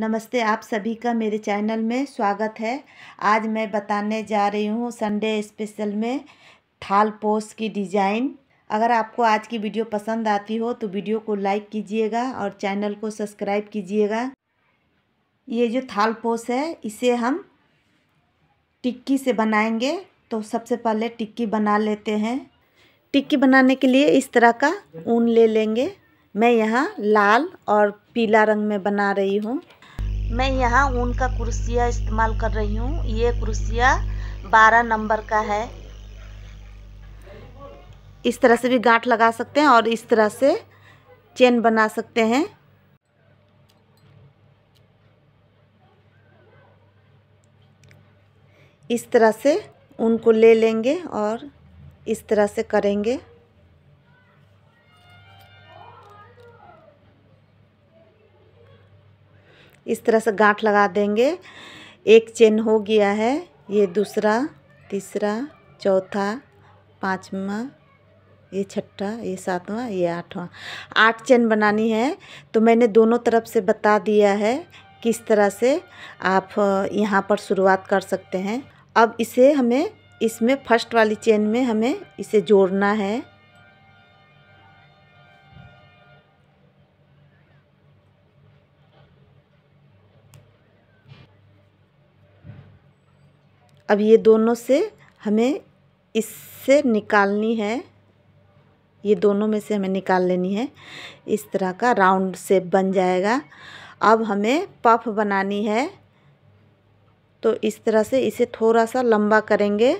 नमस्ते आप सभी का मेरे चैनल में स्वागत है आज मैं बताने जा रही हूँ संडे स्पेशल में थाल पोस्ट की डिज़ाइन अगर आपको आज की वीडियो पसंद आती हो तो वीडियो को लाइक कीजिएगा और चैनल को सब्सक्राइब कीजिएगा ये जो थाल पोस है इसे हम टिक्की से बनाएंगे तो सबसे पहले टिक्की बना लेते हैं टिक्की बनाने के लिए इस तरह का ऊन ले लेंगे मैं यहाँ लाल और पीला रंग में बना रही हूँ मैं यहाँ ऊन का कुर्सिया इस्तेमाल कर रही हूँ ये कुर्सिया बारह नंबर का है इस तरह से भी गांठ लगा सकते हैं और इस तरह से चेन बना सकते हैं इस तरह से उनको ले लेंगे और इस तरह से करेंगे इस तरह से गांठ लगा देंगे एक चेन हो गया है ये दूसरा तीसरा चौथा पाँचवा ये छठा ये सातवा ये आठवां आठ चेन बनानी है तो मैंने दोनों तरफ से बता दिया है किस तरह से आप यहाँ पर शुरुआत कर सकते हैं अब इसे हमें इसमें फर्स्ट वाली चेन में हमें इसे जोड़ना है अब ये दोनों से हमें इससे निकालनी है ये दोनों में से हमें निकाल लेनी है इस तरह का राउंड शेप बन जाएगा अब हमें पफ बनानी है तो इस तरह से इसे थोड़ा सा लंबा करेंगे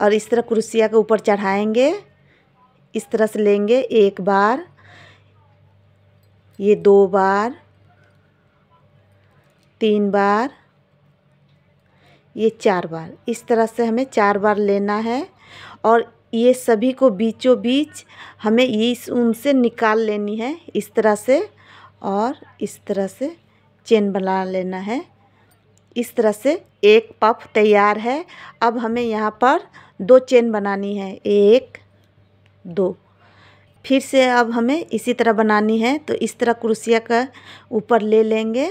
और इस तरह कुर्सिया के ऊपर चढ़ाएंगे इस तरह से लेंगे एक बार ये दो बार तीन बार ये चार बार इस तरह से हमें चार बार लेना है और ये सभी को बीचों बीच हमें ये इस ऊन से निकाल लेनी है इस तरह से और इस तरह से चेन बना लेना है इस तरह से एक पफ तैयार है अब हमें यहाँ पर दो चेन बनानी है एक दो फिर से अब हमें इसी तरह बनानी है तो इस तरह कुर्सिया का ऊपर ले लेंगे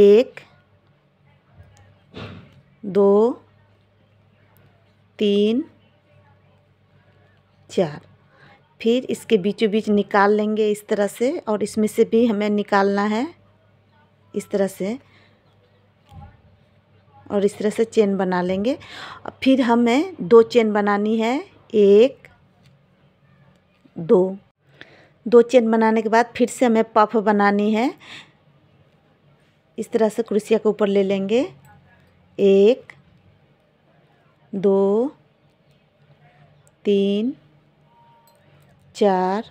एक दो तीन चार फिर इसके बीचों बीच निकाल लेंगे इस तरह से और इसमें से भी हमें निकालना है इस तरह से और इस तरह से चेन बना लेंगे फिर हमें दो चेन बनानी है एक दो दो चेन बनाने के बाद फिर से हमें पफ बनानी है इस तरह से क्रुसिया के ऊपर ले लेंगे एक दो तीन चार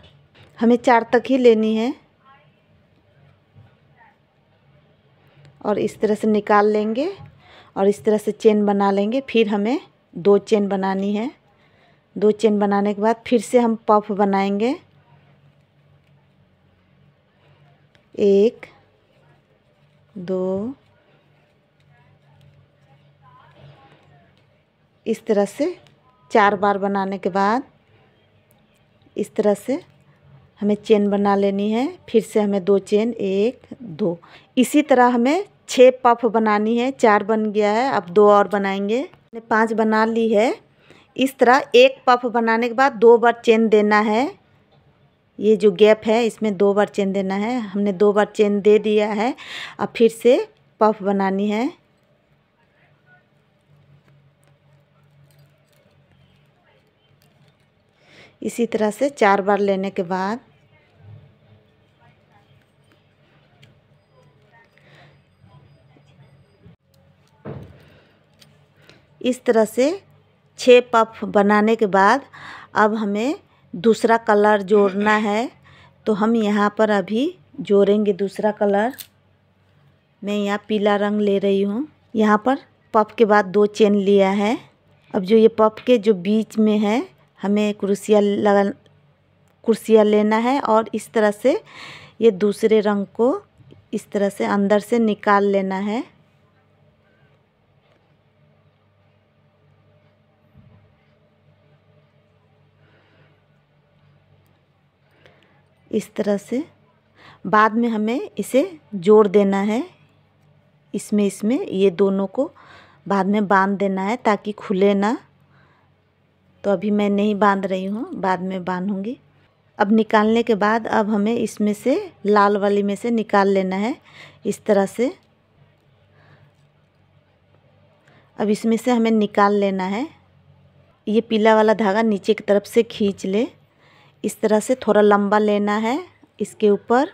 हमें चार तक ही लेनी है और इस तरह से निकाल लेंगे और इस तरह से चेन बना लेंगे फिर हमें दो चेन बनानी है दो चेन बनाने के बाद फिर से हम पफ बनाएंगे एक दो इस तरह से चार बार बनाने के बाद इस तरह से हमें चेन बना लेनी है फिर से हमें दो चेन एक दो इसी तरह हमें छः पफ बनानी है चार बन गया है अब दो और बनाएंगे हमने पाँच बना ली है इस तरह एक पफ बनाने के बाद दो बार चेन देना है ये जो गैप है इसमें दो बार चेन देना है हमने दो बार चेन दे दिया है अब फिर से पफ बनानी है इसी तरह से चार बार लेने के बाद इस तरह से छः पफ बनाने के बाद अब हमें दूसरा कलर जोड़ना है तो हम यहाँ पर अभी जोड़ेंगे दूसरा कलर मैं यहाँ पीला रंग ले रही हूँ यहाँ पर पफ के बाद दो चेन लिया है अब जो ये पफ के जो बीच में है हमें कुर्सियाँ लगा कुर्सियाँ लेना है और इस तरह से ये दूसरे रंग को इस तरह से अंदर से निकाल लेना है इस तरह से बाद में हमें इसे जोड़ देना है इसमें इसमें ये दोनों को बाद में बांध देना है ताकि खुले ना तो अभी मैं नहीं बांध रही हूँ बाद में बांधूँगी अब निकालने के बाद अब हमें इसमें से लाल वाली में से निकाल लेना है इस तरह से अब इसमें से हमें निकाल लेना है ये पीला वाला धागा नीचे की तरफ से खींच ले इस तरह से थोड़ा लंबा लेना है इसके ऊपर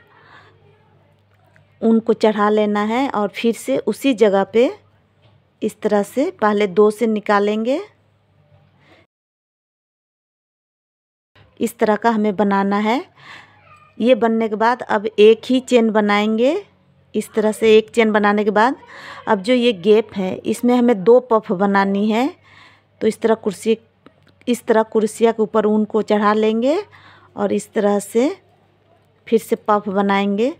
ऊन को चढ़ा लेना है और फिर से उसी जगह पे इस तरह से पहले दो से निकालेंगे इस तरह का हमें बनाना है ये बनने के बाद अब एक ही चेन बनाएंगे इस तरह से एक चेन बनाने के बाद अब जो ये गेप है इसमें हमें दो पफ बनानी है तो इस तरह कुर्सी इस तरह कुर्सिया के ऊपर ऊन को चढ़ा लेंगे और इस तरह से फिर से पफ बनाएंगे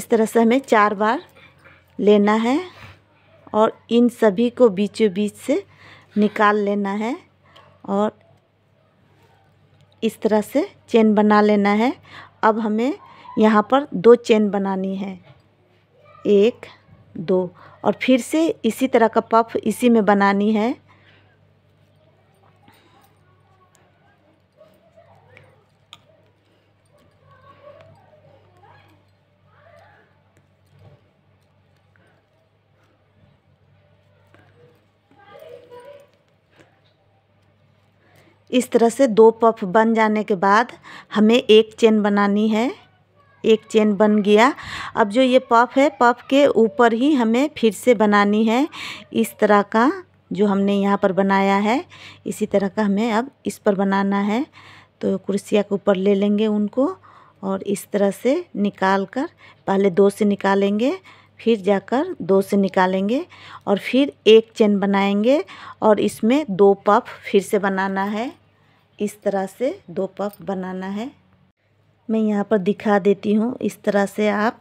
इस तरह से हमें चार बार लेना है और इन सभी को बीचों बीच से निकाल लेना है और इस तरह से चेन बना लेना है अब हमें यहाँ पर दो चेन बनानी है एक दो और फिर से इसी तरह का पफ इसी में बनानी है इस तरह से दो पफ बन जाने के बाद हमें एक चेन बनानी है एक चेन बन गया अब जो ये पफ है पफ के ऊपर ही हमें फिर से बनानी है इस तरह का जो हमने यहाँ पर बनाया है इसी तरह का हमें अब इस पर बनाना है तो कुर्सिया के ऊपर ले लेंगे उनको और इस तरह से निकाल कर पहले दो से निकालेंगे फिर जाकर दो से निकालेंगे और फिर एक चेन बनाएंगे और इसमें दो पफ फिर से बनाना है इस तरह से दो पफ बनाना है मैं यहाँ पर दिखा देती हूँ इस तरह से आप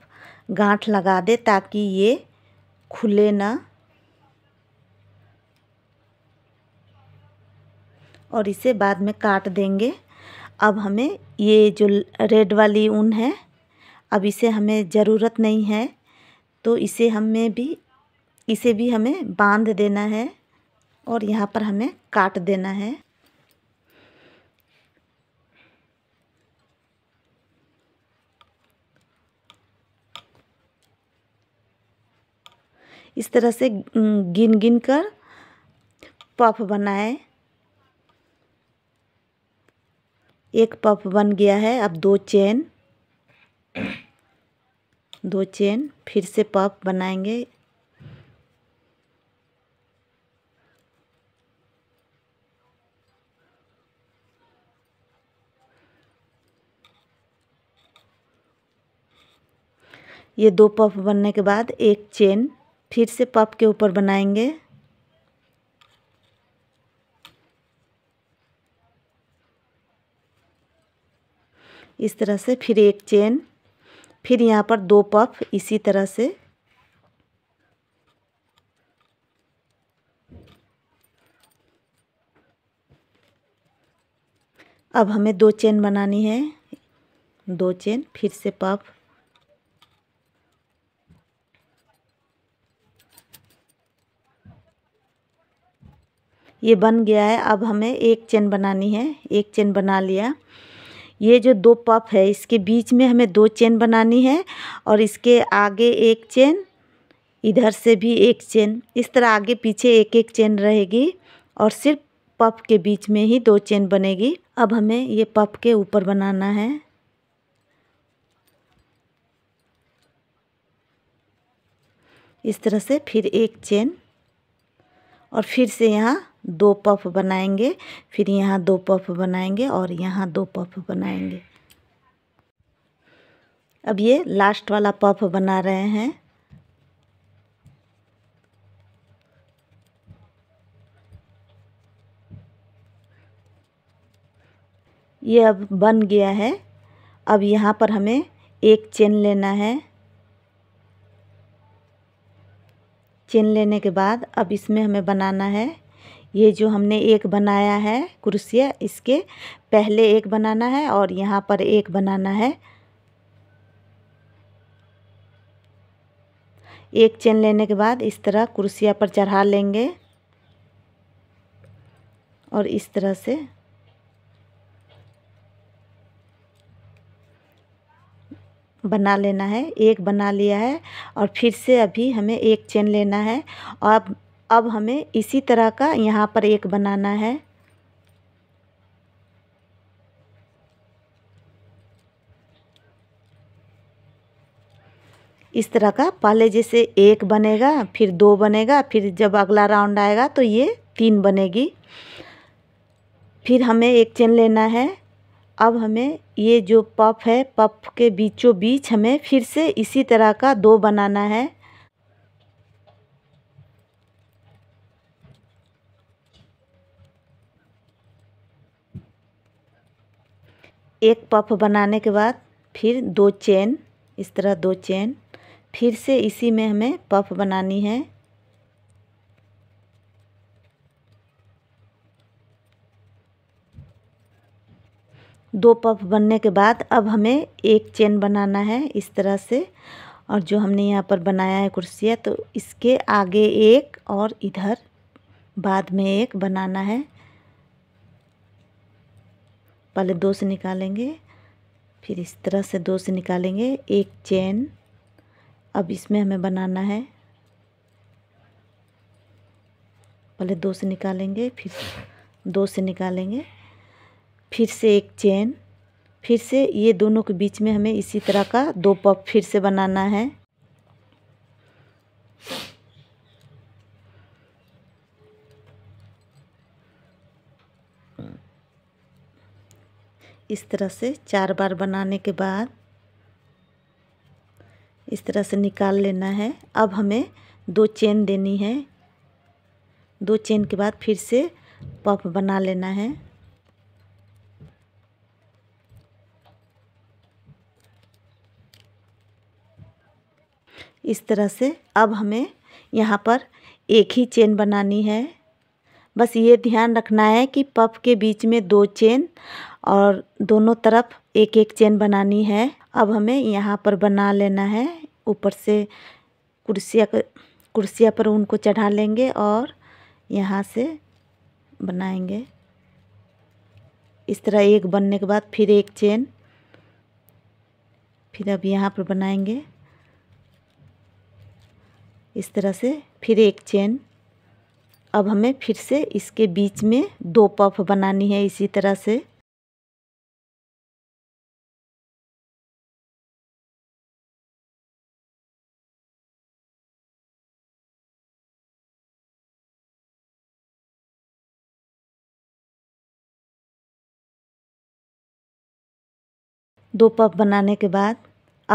गांठ लगा दे ताकि ये खुले ना और इसे बाद में काट देंगे अब हमें ये जो रेड वाली ऊन है अब इसे हमें ज़रूरत नहीं है तो इसे हमें भी इसे भी हमें बांध देना है और यहाँ पर हमें काट देना है इस तरह से गिन गिन कर पफ बनाएं एक पफ बन गया है अब दो चेन दो चेन फिर से पफ बनाएंगे ये दो पफ बनने के बाद एक चेन फिर से पप के ऊपर बनाएंगे इस तरह से फिर एक चेन फिर यहाँ पर दो पफ इसी तरह से अब हमें दो चेन बनानी है दो चेन फिर से पफ ये बन गया है अब हमें एक चेन बनानी है एक चेन बना लिया ये जो दो पफ है इसके बीच में हमें दो चेन बनानी है और इसके आगे एक चेन इधर से भी एक चेन इस तरह आगे पीछे एक एक चेन रहेगी और सिर्फ पफ के बीच में ही दो चेन बनेगी अब हमें ये पफ के ऊपर बनाना है इस तरह से फिर एक चेन और फिर से यहाँ दो पफ बनाएंगे फिर यहाँ दो पफ बनाएंगे और यहाँ दो पफ बनाएंगे अब ये लास्ट वाला पफ बना रहे हैं ये अब बन गया है अब यहाँ पर हमें एक चेन लेना है चेन लेने के बाद अब इसमें हमें बनाना है ये जो हमने एक बनाया है कुर्सिया इसके पहले एक बनाना है और यहाँ पर एक बनाना है एक चेन लेने के बाद इस तरह कुर्सिया पर चढ़ा लेंगे और इस तरह से बना लेना है एक बना लिया है और फिर से अभी हमें एक चेन लेना है और अब हमें इसी तरह का यहाँ पर एक बनाना है इस तरह का पहले जैसे एक बनेगा फिर दो बनेगा फिर जब अगला राउंड आएगा तो ये तीन बनेगी फिर हमें एक चेन लेना है अब हमें ये जो पफ है पफ के बीचों बीच हमें फिर से इसी तरह का दो बनाना है एक पफ बनाने के बाद फिर दो चेन इस तरह दो चेन फिर से इसी में हमें पफ बनानी है दो पफ बनने के बाद अब हमें एक चेन बनाना है इस तरह से और जो हमने यहाँ पर बनाया है कुर्सियाँ तो इसके आगे एक और इधर बाद में एक बनाना है पहले दो से निकालेंगे फिर इस तरह से दो से निकालेंगे एक चेन अब इसमें हमें बनाना है पहले दो से निकालेंगे फिर दो से निकालेंगे फिर से एक चेन फिर से ये दोनों के बीच में हमें इसी तरह का दो पफ फिर से बनाना है इस तरह से चार बार बनाने के बाद इस तरह से निकाल लेना है अब हमें दो चेन देनी है दो चेन के बाद फिर से पफ बना लेना है इस तरह से अब हमें यहाँ पर एक ही चेन बनानी है बस ये ध्यान रखना है कि पफ के बीच में दो चेन और दोनों तरफ एक एक चेन बनानी है अब हमें यहाँ पर बना लेना है ऊपर से कुर्सिया कुर्सिया पर उनको चढ़ा लेंगे और यहाँ से बनाएंगे इस तरह एक बनने के बाद फिर एक चेन फिर अब यहाँ पर बनाएंगे इस तरह से फिर एक चेन अब हमें फिर से इसके बीच में दो पफ बनानी है इसी तरह से दो पफ बनाने के बाद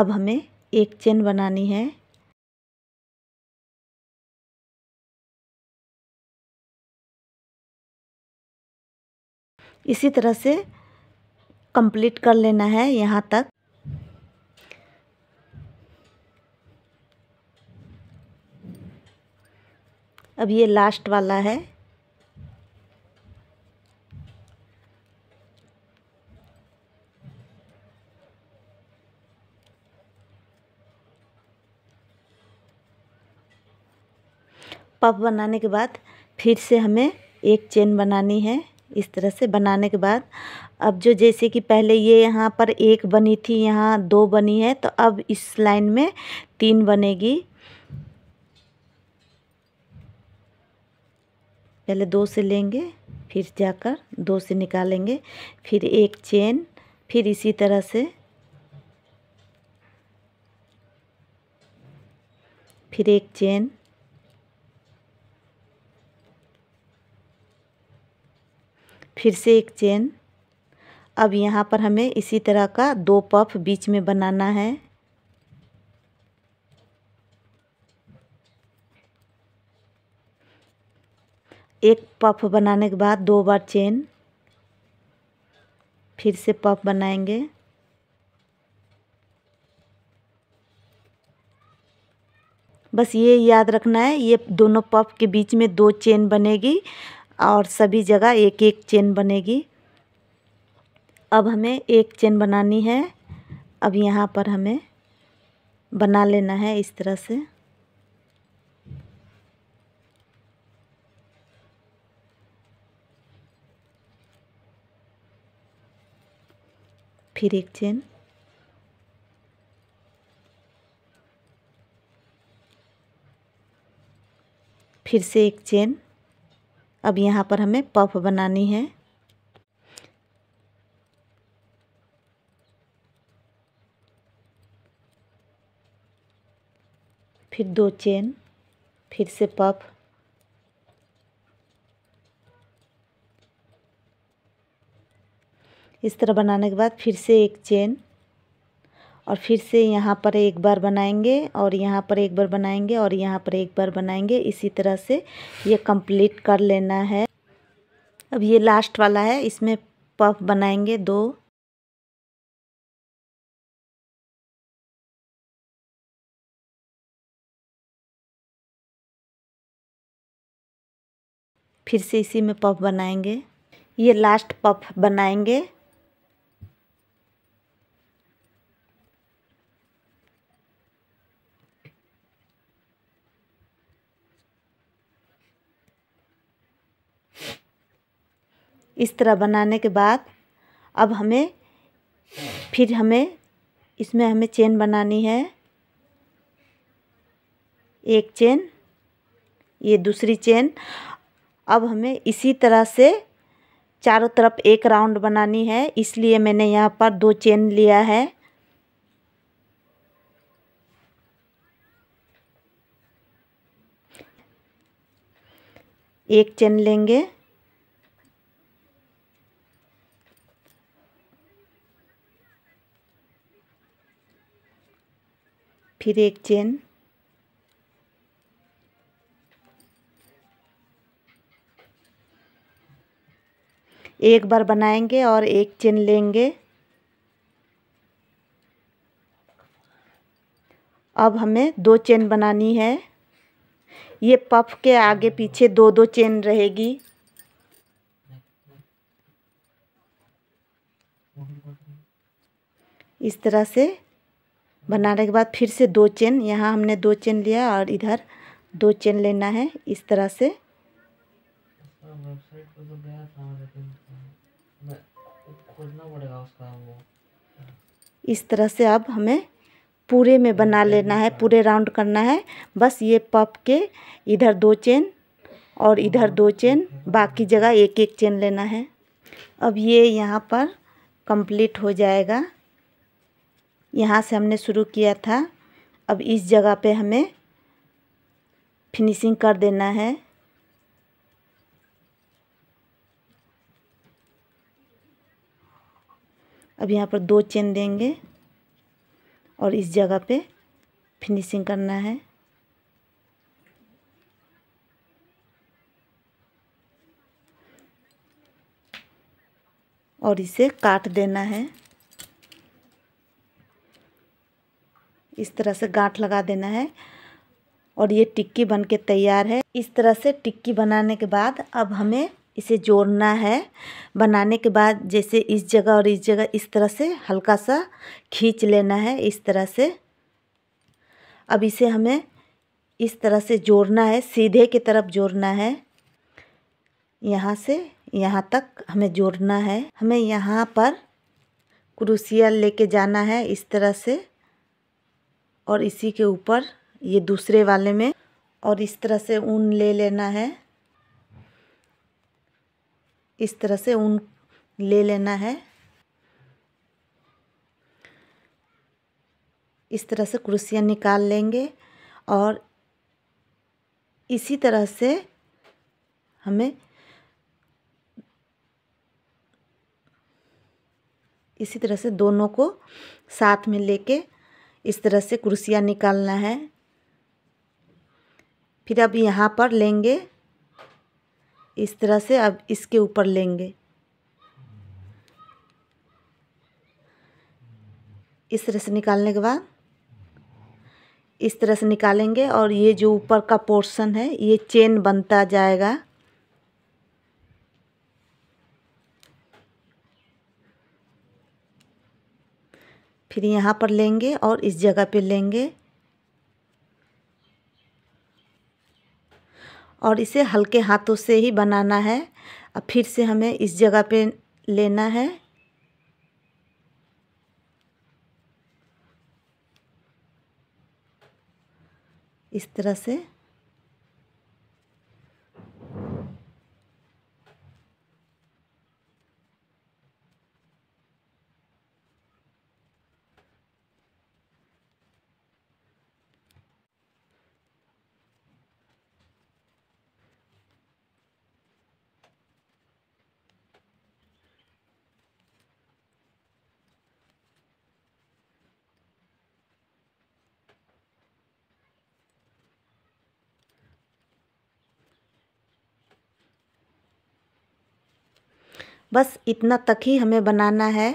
अब हमें एक चेन बनानी है इसी तरह से कंप्लीट कर लेना है यहाँ तक अब ये लास्ट वाला है पफ बनाने के बाद फिर से हमें एक चेन बनानी है इस तरह से बनाने के बाद अब जो जैसे कि पहले ये यहाँ पर एक बनी थी यहाँ दो बनी है तो अब इस लाइन में तीन बनेगी पहले दो से लेंगे फिर जाकर दो से निकालेंगे फिर एक चेन फिर इसी तरह से फिर एक चेन फिर से एक चेन अब यहाँ पर हमें इसी तरह का दो पफ बीच में बनाना है एक पफ बनाने के बाद दो बार चेन फिर से पफ बनाएंगे बस ये याद रखना है ये दोनों पफ के बीच में दो चेन बनेगी और सभी जगह एक एक चेन बनेगी अब हमें एक चेन बनानी है अब यहाँ पर हमें बना लेना है इस तरह से फिर एक चेन फिर से एक चेन अब यहाँ पर हमें पफ बनानी है फिर दो चेन फिर से पफ इस तरह बनाने के बाद फिर से एक चेन और फिर से यहाँ पर एक बार बनाएंगे और यहाँ पर एक बार बनाएंगे और यहाँ पर एक बार बनाएंगे इसी तरह से ये कंप्लीट कर लेना है अब ये लास्ट वाला है इसमें पफ बनाएंगे दो फिर से इसी में पफ बनाएंगे ये लास्ट पफ बनाएंगे इस तरह बनाने के बाद अब हमें फिर हमें इसमें हमें चेन बनानी है एक चेन ये दूसरी चेन अब हमें इसी तरह से चारों तरफ एक राउंड बनानी है इसलिए मैंने यहाँ पर दो चेन लिया है एक चेन लेंगे फिर एक चेन एक बार बनाएंगे और एक चेन लेंगे अब हमें दो चेन बनानी है ये पफ के आगे पीछे दो दो चेन रहेगी इस तरह से बनाने के बाद फिर से दो चेन यहाँ हमने दो चेन लिया और इधर दो चेन लेना है इस तरह से इस तरह से अब हमें पूरे में बना लेना है पूरे राउंड करना है बस ये पप के इधर दो चेन और इधर दो चेन बाकी जगह एक एक चेन लेना है अब ये यहाँ पर कंप्लीट हो जाएगा यहाँ से हमने शुरू किया था अब इस जगह पे हमें फिनिशिंग कर देना है अब यहाँ पर दो चेन देंगे और इस जगह पे फिनिशिंग करना है और इसे काट देना है इस तरह से गांठ लगा देना है और ये टिक्की बन के तैयार है इस तरह से टिक्की बनाने के बाद अब हमें इसे जोड़ना है बनाने के बाद जैसे इस जगह और इस जगह इस तरह से हल्का सा खींच लेना है इस तरह से अब इसे हमें इस तरह से जोड़ना है सीधे की तरफ जोड़ना है यहाँ से यहाँ तक हमें जोड़ना है हमें यहाँ पर क्रूसिया लेके जाना है इस तरह से और इसी के ऊपर ये दूसरे वाले में और इस तरह से ऊन ले लेना है इस तरह से ऊन ले लेना है इस तरह से कुर्सियाँ निकाल लेंगे और इसी तरह से हमें इसी तरह से दोनों को साथ में लेके इस तरह से कुर्सियाँ निकालना है फिर अब यहाँ पर लेंगे इस तरह से अब इसके ऊपर लेंगे इस तरह से निकालने के बाद इस तरह से निकालेंगे और ये जो ऊपर का पोर्शन है ये चेन बनता जाएगा फिर यहाँ पर लेंगे और इस जगह पे लेंगे और इसे हल्के हाथों से ही बनाना है अब फिर से हमें इस जगह पे लेना है इस तरह से बस इतना तक ही हमें बनाना है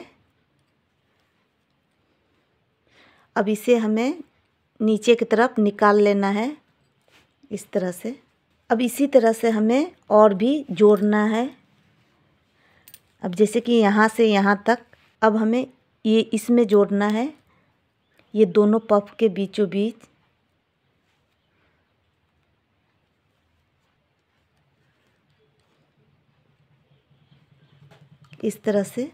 अब इसे हमें नीचे की तरफ निकाल लेना है इस तरह से अब इसी तरह से हमें और भी जोड़ना है अब जैसे कि यहाँ से यहाँ तक अब हमें ये इसमें जोड़ना है ये दोनों पफ के बीचों बीच इस तरह से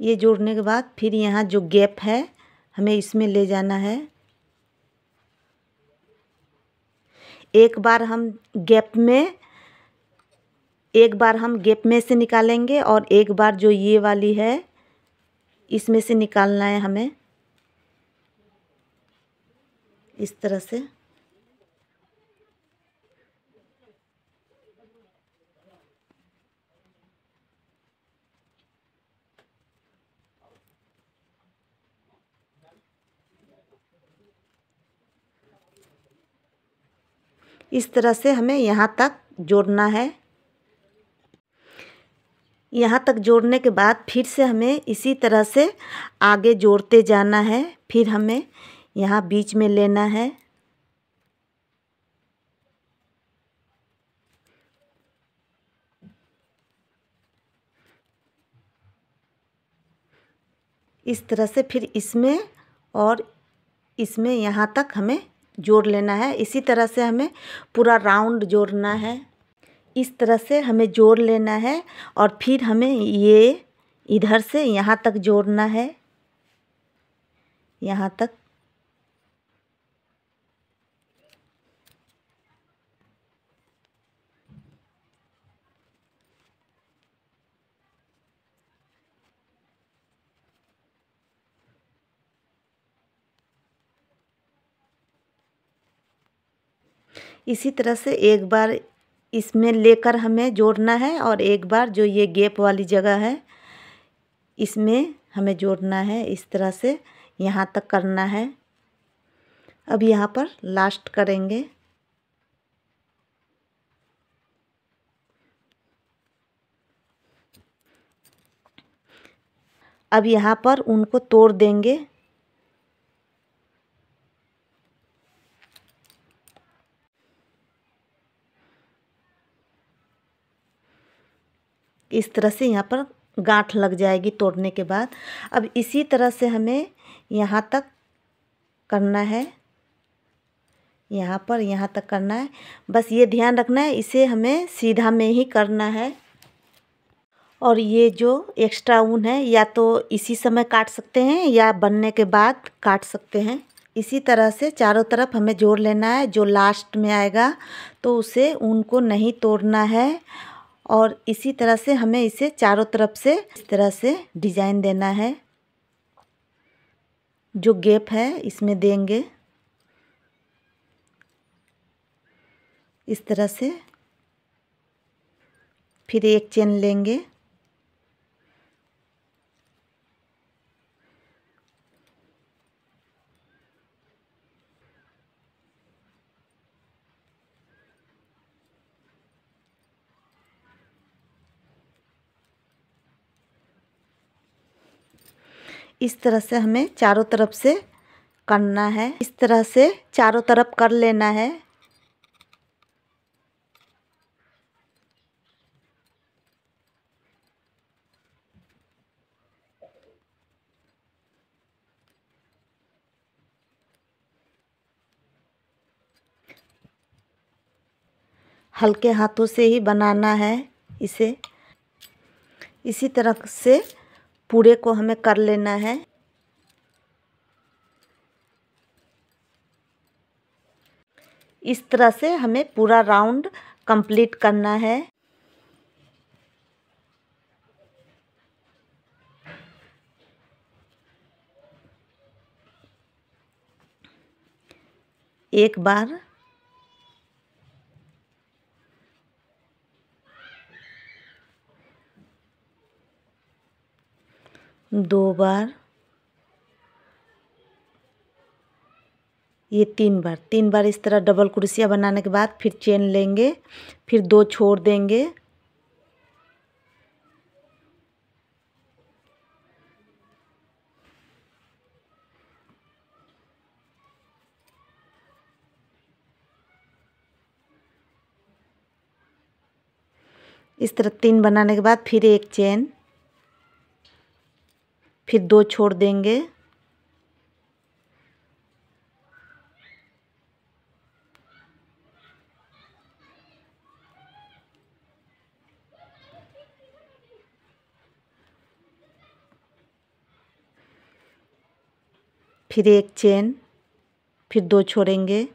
ये जोड़ने के बाद फिर यहाँ जो गैप है हमें इसमें ले जाना है एक बार हम गैप में एक बार हम गैप में से निकालेंगे और एक बार जो ये वाली है इसमें से निकालना है हमें इस तरह से इस तरह से हमें यहाँ तक जोड़ना है यहाँ तक जोड़ने के बाद फिर से हमें इसी तरह से आगे जोड़ते जाना है फिर हमें यहाँ बीच में लेना है इस तरह से फिर इसमें और इसमें यहाँ तक हमें जोड़ लेना है इसी तरह से हमें पूरा राउंड जोड़ना है इस तरह से हमें जोड़ लेना है और फिर हमें ये इधर से यहाँ तक जोड़ना है यहाँ तक इसी तरह से एक बार इसमें लेकर हमें जोड़ना है और एक बार जो ये गेप वाली जगह है इसमें हमें जोड़ना है इस तरह से यहाँ तक करना है अब यहाँ पर लास्ट करेंगे अब यहाँ पर उनको तोड़ देंगे इस तरह से यहाँ पर गांठ लग जाएगी तोड़ने के बाद अब इसी तरह से हमें यहाँ तक करना है यहाँ पर यहाँ तक करना है बस ये ध्यान रखना है इसे हमें सीधा में ही करना है और ये जो एक्स्ट्रा ऊन है या तो इसी समय काट सकते हैं या बनने के बाद काट सकते हैं इसी तरह से चारों तरफ हमें जोड़ लेना है जो लास्ट में आएगा तो उसे ऊन को नहीं तोड़ना है और इसी तरह से हमें इसे चारों तरफ से इस तरह से डिज़ाइन देना है जो गेप है इसमें देंगे इस तरह से फिर एक चेन लेंगे इस तरह से हमें चारों तरफ से करना है इस तरह से चारों तरफ कर लेना है हल्के हाथों से ही बनाना है इसे इसी तरह से पूरे को हमें कर लेना है इस तरह से हमें पूरा राउंड कंप्लीट करना है एक बार दो बार ये तीन बार तीन बार इस तरह डबल कुर्सियाँ बनाने के बाद फिर चेन लेंगे फिर दो छोड़ देंगे इस तरह तीन बनाने के बाद फिर एक चेन फिर दो छोड़ देंगे फिर एक चेन फिर दो छोड़ेंगे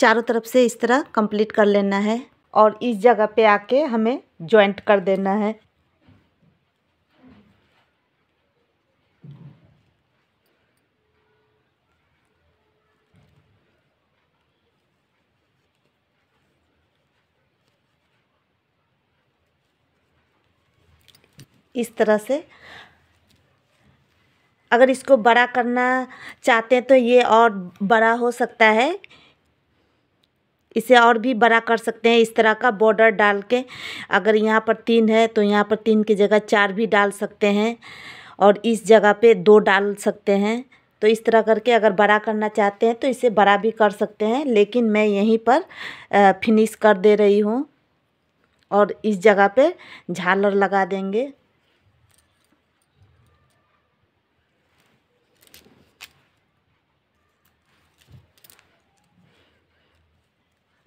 चारों तरफ से इस तरह कंप्लीट कर लेना है और इस जगह पे आके हमें जॉइंट कर देना है इस तरह से अगर इसको बड़ा करना चाहते हैं तो ये और बड़ा हो सकता है इसे और भी बड़ा कर सकते हैं इस तरह का बॉर्डर डाल के अगर यहाँ पर तीन है तो यहाँ पर तीन की जगह चार भी डाल सकते हैं और इस जगह पे दो डाल सकते हैं तो इस तरह करके अगर बड़ा करना चाहते हैं तो इसे बड़ा भी कर सकते हैं लेकिन मैं यहीं पर फिनिश कर दे रही हूँ और इस जगह पे झालर लगा देंगे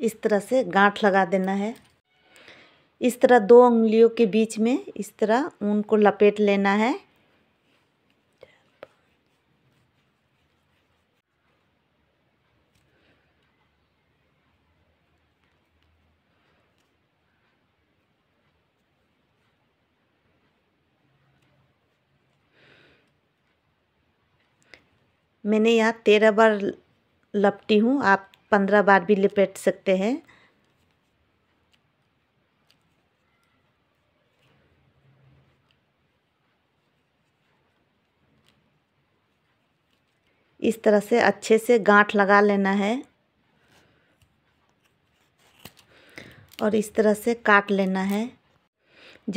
इस तरह से गांठ लगा देना है इस तरह दो उंगलियों के बीच में इस तरह ऊन को लपेट लेना है मैंने यहाँ तेरह बार लपटी हूँ आप पंद्रह बार भी लपेट सकते हैं इस तरह से अच्छे से गांठ लगा लेना है और इस तरह से काट लेना है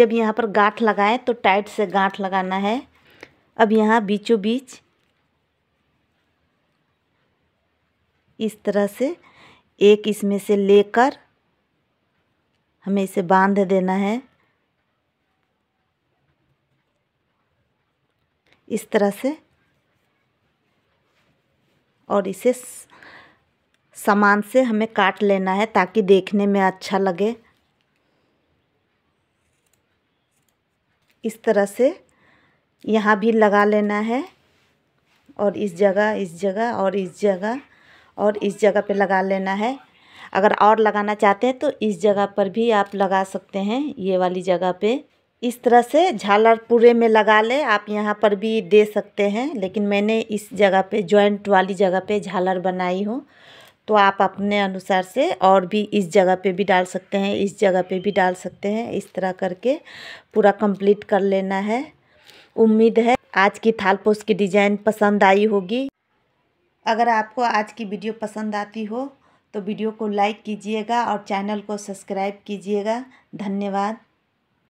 जब यहाँ पर गांठ लगाएं तो टाइट से गांठ लगाना है अब यहाँ बीचों बीच इस तरह से एक इसमें से लेकर हमें इसे बांध देना है इस तरह से और इसे सामान से हमें काट लेना है ताकि देखने में अच्छा लगे इस तरह से यहाँ भी लगा लेना है और इस जगह इस जगह और इस जगह और इस जगह पे लगा लेना है अगर और लगाना चाहते हैं तो इस जगह पर भी आप लगा सकते हैं ये वाली जगह पे इस तरह से झालर पूरे में लगा ले आप यहाँ पर भी दे सकते हैं लेकिन मैंने इस जगह पे जॉइंट वाली जगह पे झालर बनाई हूँ तो आप अपने अनुसार से और भी इस जगह पे भी डाल सकते हैं इस जगह पे भी डाल सकते हैं इस तरह करके पूरा कंप्लीट कर लेना है उम्मीद है आज की थालपोस की डिज़ाइन पसंद आई होगी अगर आपको आज की वीडियो पसंद आती हो तो वीडियो को लाइक कीजिएगा और चैनल को सब्सक्राइब कीजिएगा धन्यवाद